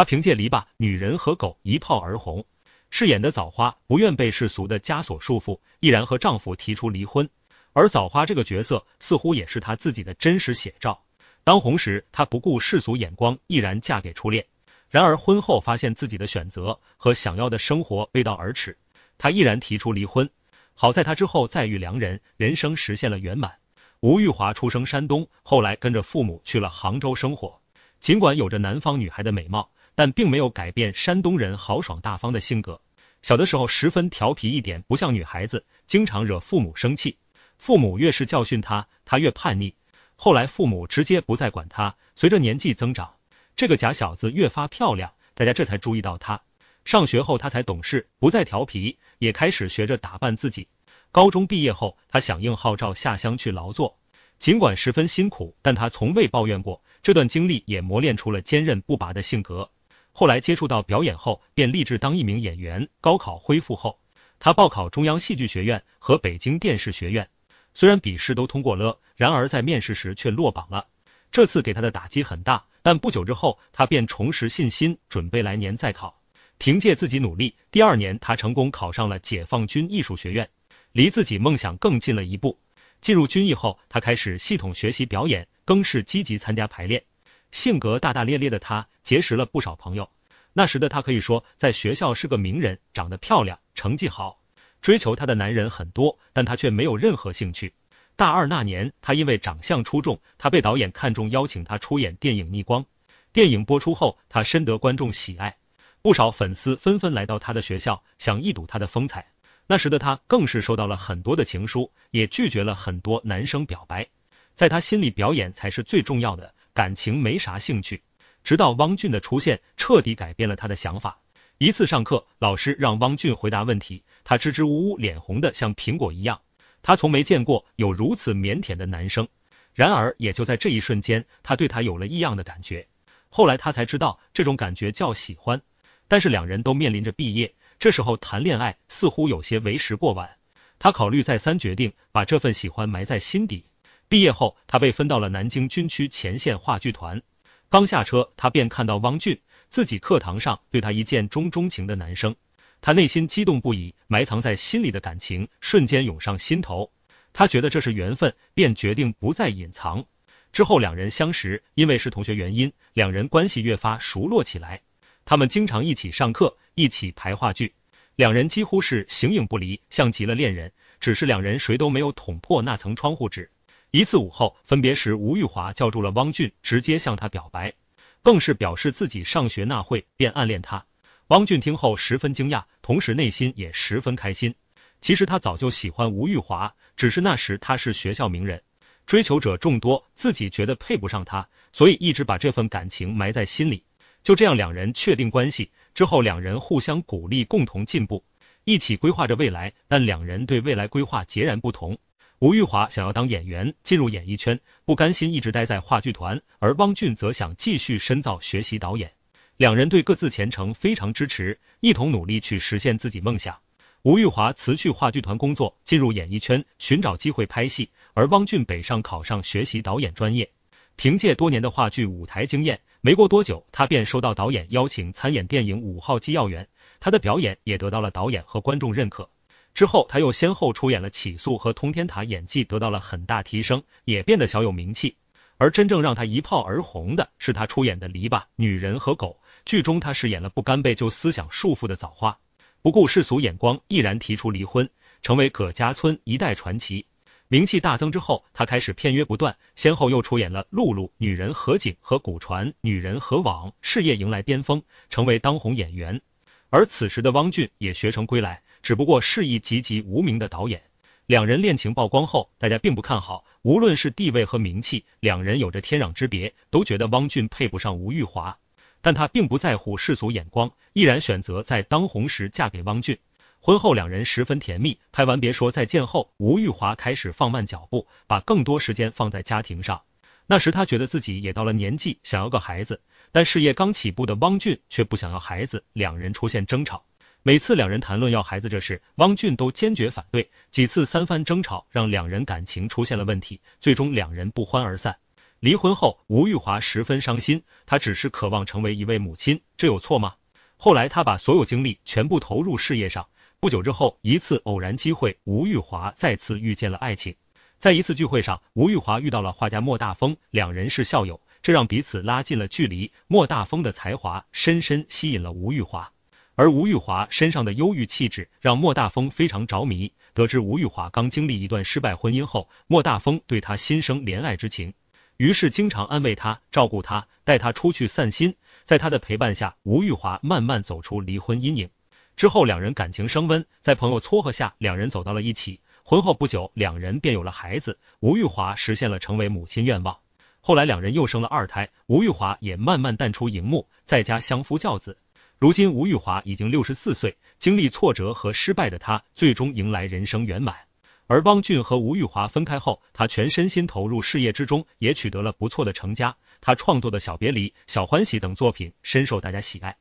她凭借篱笆、女人和狗一炮而红，饰演的枣花不愿被世俗的枷锁束缚，毅然和丈夫提出离婚。而枣花这个角色似乎也是她自己的真实写照。当红时，她不顾世俗眼光，毅然嫁给初恋。然而婚后发现自己的选择和想要的生活背道而驰，她毅然提出离婚。好在她之后再遇良人，人生实现了圆满。吴玉华出生山东，后来跟着父母去了杭州生活。尽管有着南方女孩的美貌。但并没有改变山东人豪爽大方的性格。小的时候十分调皮，一点不像女孩子，经常惹父母生气。父母越是教训他，他越叛逆。后来父母直接不再管他。随着年纪增长，这个假小子越发漂亮，大家这才注意到他。上学后，他才懂事，不再调皮，也开始学着打扮自己。高中毕业后，他响应号召下乡去劳作，尽管十分辛苦，但他从未抱怨过。这段经历也磨练出了坚韧不拔的性格。后来接触到表演后，便立志当一名演员。高考恢复后，他报考中央戏剧学院和北京电视学院，虽然笔试都通过了，然而在面试时却落榜了。这次给他的打击很大，但不久之后他便重拾信心，准备来年再考。凭借自己努力，第二年他成功考上了解放军艺术学院，离自己梦想更近了一步。进入军艺后，他开始系统学习表演，更是积极参加排练。性格大大咧咧的他结识了不少朋友。那时的他可以说在学校是个名人，长得漂亮，成绩好，追求他的男人很多，但他却没有任何兴趣。大二那年，他因为长相出众，他被导演看中，邀请他出演电影《逆光》。电影播出后，他深得观众喜爱，不少粉丝纷纷来到他的学校，想一睹他的风采。那时的他更是收到了很多的情书，也拒绝了很多男生表白。在他心里，表演才是最重要的。感情没啥兴趣，直到汪俊的出现，彻底改变了他的想法。一次上课，老师让汪俊回答问题，他支支吾吾，脸红的像苹果一样。他从没见过有如此腼腆的男生。然而，也就在这一瞬间，他对他有了异样的感觉。后来他才知道，这种感觉叫喜欢。但是两人都面临着毕业，这时候谈恋爱似乎有些为时过晚。他考虑再三，决定把这份喜欢埋在心底。毕业后，他被分到了南京军区前线话剧团。刚下车，他便看到汪俊，自己课堂上对他一见钟钟情的男生。他内心激动不已，埋藏在心里的感情瞬间涌上心头。他觉得这是缘分，便决定不再隐藏。之后两人相识，因为是同学原因，两人关系越发熟络起来。他们经常一起上课，一起排话剧，两人几乎是形影不离，像极了恋人。只是两人谁都没有捅破那层窗户纸。一次午后分别时，吴玉华叫住了汪俊，直接向他表白，更是表示自己上学那会便暗恋他。汪俊听后十分惊讶，同时内心也十分开心。其实他早就喜欢吴玉华，只是那时他是学校名人，追求者众多，自己觉得配不上他，所以一直把这份感情埋在心里。就这样，两人确定关系之后，两人互相鼓励，共同进步，一起规划着未来。但两人对未来规划截然不同。吴玉华想要当演员，进入演艺圈，不甘心一直待在话剧团；而汪俊则想继续深造学习导演。两人对各自前程非常支持，一同努力去实现自己梦想。吴玉华辞去话剧团工作，进入演艺圈寻找机会拍戏；而汪俊北上考上学习导演专业。凭借多年的话剧舞台经验，没过多久他便收到导演邀请参演电影《五号机要员》，他的表演也得到了导演和观众认可。之后，他又先后出演了《起诉》和《通天塔》，演技得到了很大提升，也变得小有名气。而真正让他一炮而红的是他出演的《篱笆》《女人和狗》剧中，他饰演了不甘被旧思想束缚的枣花，不顾世俗眼光，毅然提出离婚，成为葛家村一代传奇，名气大增。之后，他开始片约不断，先后又出演了《露露》《女人何景》和《古传女人何网》，事业迎来巅峰，成为当红演员。而此时的汪俊也学成归来。只不过是一籍籍无名的导演。两人恋情曝光后，大家并不看好，无论是地位和名气，两人有着天壤之别，都觉得汪俊配不上吴玉华。但他并不在乎世俗眼光，毅然选择在当红时嫁给汪俊。婚后两人十分甜蜜。拍完《别说再见》后，吴玉华开始放慢脚步，把更多时间放在家庭上。那时他觉得自己也到了年纪，想要个孩子，但事业刚起步的汪俊却不想要孩子，两人出现争吵。每次两人谈论要孩子这事，汪俊都坚决反对。几次三番争吵，让两人感情出现了问题，最终两人不欢而散。离婚后，吴玉华十分伤心，她只是渴望成为一位母亲，这有错吗？后来，她把所有精力全部投入事业上。不久之后，一次偶然机会，吴玉华再次遇见了爱情。在一次聚会上，吴玉华遇到了画家莫大峰，两人是校友，这让彼此拉近了距离。莫大峰的才华深深吸引了吴玉华。而吴玉华身上的忧郁气质让莫大峰非常着迷。得知吴玉华刚经历一段失败婚姻后，莫大峰对他心生怜爱之情，于是经常安慰他、照顾他，带他出去散心。在他的陪伴下，吴玉华慢慢走出离婚阴影。之后，两人感情升温，在朋友撮合下，两人走到了一起。婚后不久，两人便有了孩子，吴玉华实现了成为母亲愿望。后来，两人又生了二胎，吴玉华也慢慢淡出荧幕，在家相夫教子。如今，吴玉华已经六十四岁，经历挫折和失败的他，最终迎来人生圆满。而汪俊和吴玉华分开后，他全身心投入事业之中，也取得了不错的成家。他创作的小别离、小欢喜等作品，深受大家喜爱。